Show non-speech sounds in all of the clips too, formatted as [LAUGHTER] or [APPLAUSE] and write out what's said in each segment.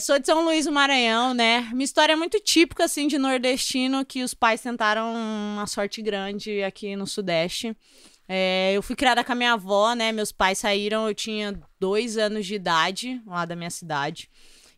sou de São Luís do Maranhão, né? Uma história é muito típica, assim, de nordestino, que os pais tentaram uma sorte grande aqui no Sudeste. É, eu fui criada com a minha avó, né? Meus pais saíram, eu tinha dois anos de idade, lá da minha cidade.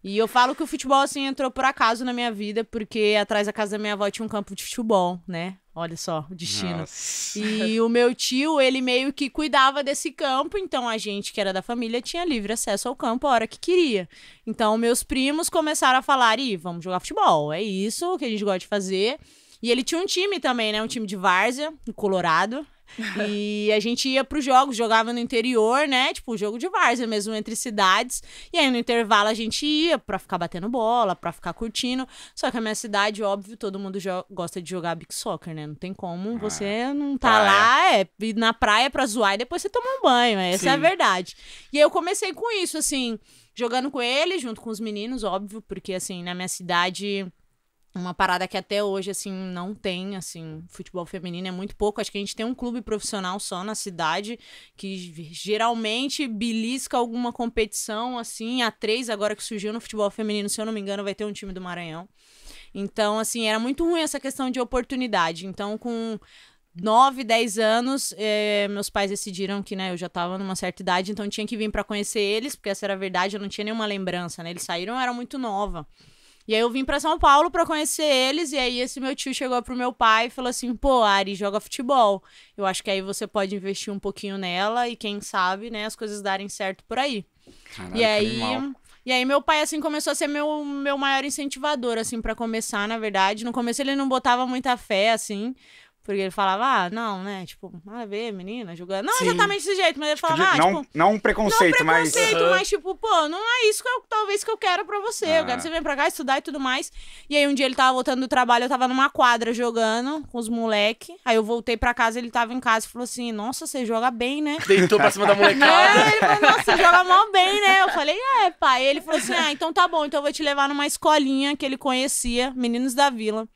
E eu falo que o futebol, assim, entrou por acaso na minha vida, porque atrás da casa da minha avó tinha um campo de futebol, né? Olha só, o destino. Nossa. E o meu tio, ele meio que cuidava desse campo, então a gente que era da família tinha livre acesso ao campo a hora que queria. Então meus primos começaram a falar: "E vamos jogar futebol, é isso que a gente gosta de fazer". E ele tinha um time também, né? Um time de várzea, no Colorado. [LAUGHS] e a gente ia os jogos, jogava no interior, né? Tipo, jogo de várzea mesmo, entre cidades. E aí no intervalo a gente ia pra ficar batendo bola, pra ficar curtindo. Só que a minha cidade, óbvio, todo mundo gosta de jogar big soccer, né? Não tem como. Ah, você não tá praia. lá, é na praia pra zoar e depois você toma um banho. É, essa Sim. é a verdade. E aí eu comecei com isso, assim, jogando com ele, junto com os meninos, óbvio, porque assim, na minha cidade uma parada que até hoje assim não tem assim futebol feminino é muito pouco acho que a gente tem um clube profissional só na cidade que geralmente belisca alguma competição assim a três agora que surgiu no futebol feminino se eu não me engano vai ter um time do Maranhão então assim era muito ruim essa questão de oportunidade então com nove dez anos, eh, meus pais decidiram que, né, eu já tava numa certa idade, então tinha que vir para conhecer eles, porque essa era a verdade, eu não tinha nenhuma lembrança, né? Eles saíram, eu era muito nova. E aí eu vim para São Paulo para conhecer eles, e aí esse meu tio chegou pro meu pai e falou assim: "Pô, Ari joga futebol. Eu acho que aí você pode investir um pouquinho nela e quem sabe, né, as coisas darem certo por aí". Caraca, e aí E aí meu pai assim começou a ser meu, meu maior incentivador assim para começar, na verdade. No começo ele não botava muita fé assim, porque ele falava, ah, não, né? Tipo, nada a ver, menina, julgando. Não Sim. exatamente desse jeito, mas ele tipo, falava, tipo, ah, não, tipo, não um preconceito, não preconceito mas. mas tipo, pô, não é isso que eu, talvez que eu quero pra você. Ah. Eu quero ah. que você venha pra cá estudar e tudo mais. E aí um dia ele tava voltando do trabalho, eu tava numa quadra jogando com os moleques. Aí eu voltei pra casa, ele tava em casa e falou assim: nossa, você joga bem, né? [LAUGHS] Deitou pra cima da molecada. É, ele falou, nossa, você joga mal bem, né? Eu falei, é, pai. Ele falou assim: ah, então tá bom, então eu vou te levar numa escolinha que ele conhecia, Meninos da Vila.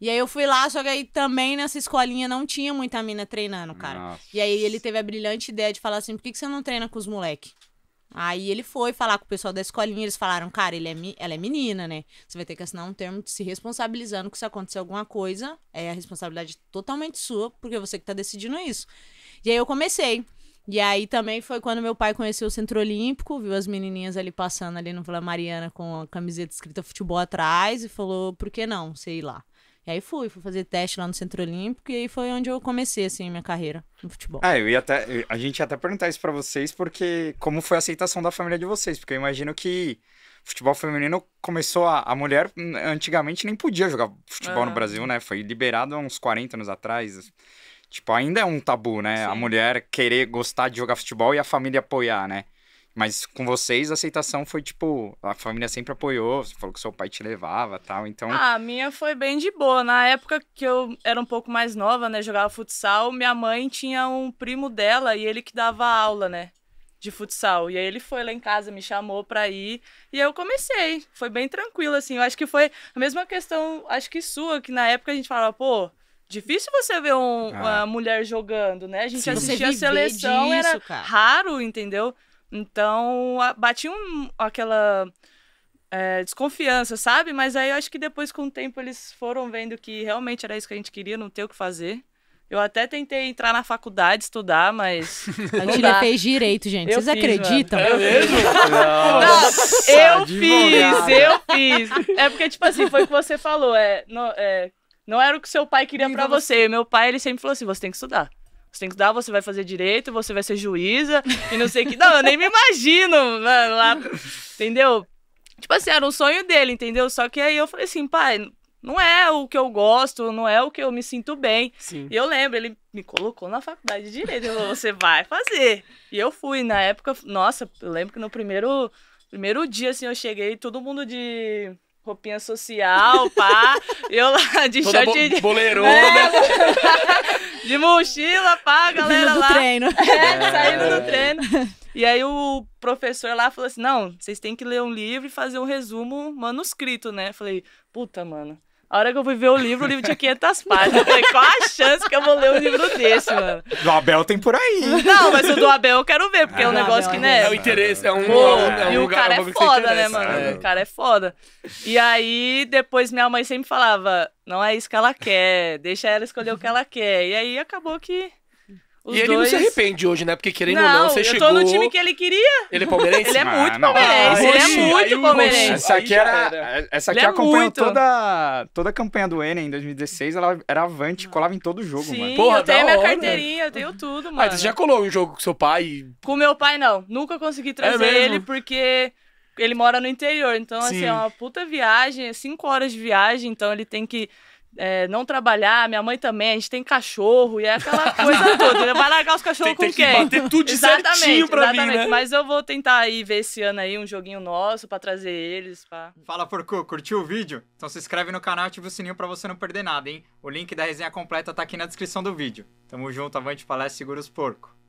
E aí eu fui lá, só que aí também nessa escolinha não tinha muita mina treinando, cara. Nossa. E aí ele teve a brilhante ideia de falar assim: por que, que você não treina com os moleques? Aí ele foi falar com o pessoal da escolinha, eles falaram, cara, ele é ela é menina, né? Você vai ter que assinar um termo se responsabilizando que se acontecer alguma coisa, é a responsabilidade totalmente sua, porque é você que tá decidindo isso. E aí eu comecei. E aí também foi quando meu pai conheceu o Centro Olímpico, viu as menininhas ali passando ali no Vila Mariana com a camiseta escrita futebol atrás e falou, por que não? Sei lá. E aí fui, fui fazer teste lá no Centro Olímpico e aí foi onde eu comecei, assim, minha carreira no futebol. Ah, eu ia até. A gente ia até perguntar isso pra vocês, porque como foi a aceitação da família de vocês? Porque eu imagino que futebol feminino começou a. A mulher hum, antigamente nem podia jogar futebol ah. no Brasil, né? Foi liberado há uns 40 anos atrás. Tipo, ainda é um tabu, né? Sim. A mulher querer gostar de jogar futebol e a família apoiar, né? Mas com vocês a aceitação foi tipo, a família sempre apoiou, você falou que seu pai te levava tal, então. Ah, a minha foi bem de boa. Na época que eu era um pouco mais nova, né? Jogava futsal, minha mãe tinha um primo dela e ele que dava aula, né? De futsal. E aí ele foi lá em casa, me chamou pra ir. E eu comecei. Foi bem tranquilo, assim. Eu acho que foi a mesma questão, acho que sua, que na época a gente falava, pô, Difícil você ver um, ah. uma mulher jogando, né? A gente Sim, assistia a seleção, disso, era cara. raro, entendeu? Então, bati um, aquela é, desconfiança, sabe? Mas aí eu acho que depois, com o tempo, eles foram vendo que realmente era isso que a gente queria, não ter o que fazer. Eu até tentei entrar na faculdade, estudar, mas. [LAUGHS] A Antília fez direito, gente. Eu Vocês fiz, acreditam? Mano. É mesmo? Não, Nossa, eu fiz, eu fiz. É porque, tipo assim, foi o que você falou. É, não, é, não era o que seu pai queria para você. Meu pai, ele sempre falou assim: você tem que estudar. Você tem que estudar, você vai fazer direito, você vai ser juíza e não sei o que. Não, eu nem me imagino, mano, lá. Entendeu? Tipo assim, era um sonho dele, entendeu? Só que aí eu falei assim, pai, não é o que eu gosto, não é o que eu me sinto bem. Sim. E eu lembro, ele me colocou na faculdade de Direito, ele falou, você vai fazer. E eu fui, na época, nossa, eu lembro que no primeiro, primeiro dia, assim, eu cheguei, todo mundo de roupinha social, pá. Eu lá de short. boleirona. Né? de mochila, pá, galera do lá. treino. É, saindo do é. treino. E aí o professor lá falou assim: não, vocês têm que ler um livro e fazer um resumo manuscrito, né? falei, puta, mano. A hora que eu fui ver o livro, o livro tinha 500 páginas. Eu falei, qual a chance que eu vou ler um livro desse, mano? Do Abel tem por aí. Não, mas o do Abel eu quero ver, porque ah, é um ah, negócio Abel que, é né? É o interesse, é um. Pô, é um é e o é cara é foda, né, mano? É. O cara é foda. E aí, depois minha mãe sempre falava: não é isso que ela quer, deixa ela escolher o que ela quer. E aí acabou que. Os e ele dois... não se arrepende hoje, né? Porque querendo não, ou não, você chegou. chegou... eu tô no time que ele queria. Ele é palmeirense? [LAUGHS] ele é ah, muito palmeirense, ele é muito palmeirense. Essa aqui, era, essa aqui é acompanhou é toda, toda a campanha do Enem em 2016, ela era avante, colava em todo jogo, Sim, mano. Porra, eu tenho minha hora. carteirinha, eu tenho tudo, ah, mano. Mas você já colou um jogo com seu pai? Com meu pai, não. Nunca consegui é trazer é ele, porque ele mora no interior. Então, assim, Sim. assim, é uma puta viagem, é cinco horas de viagem, então ele tem que é, não trabalhar, minha mãe também, a gente tem cachorro, e é aquela [LAUGHS] coisa toda. Né? Vai largar os cachorros com com tem quem? Que tudo exatamente, certinho pra exatamente. mim, né? Mas eu vou tentar aí ver esse ano aí um joguinho nosso pra trazer eles. Pra... Fala, Porco, curtiu o vídeo? Então se inscreve no canal e ativa o sininho pra você não perder nada, hein? O link da resenha completa tá aqui na descrição do vídeo. Tamo junto, avante palestra, segura os porco.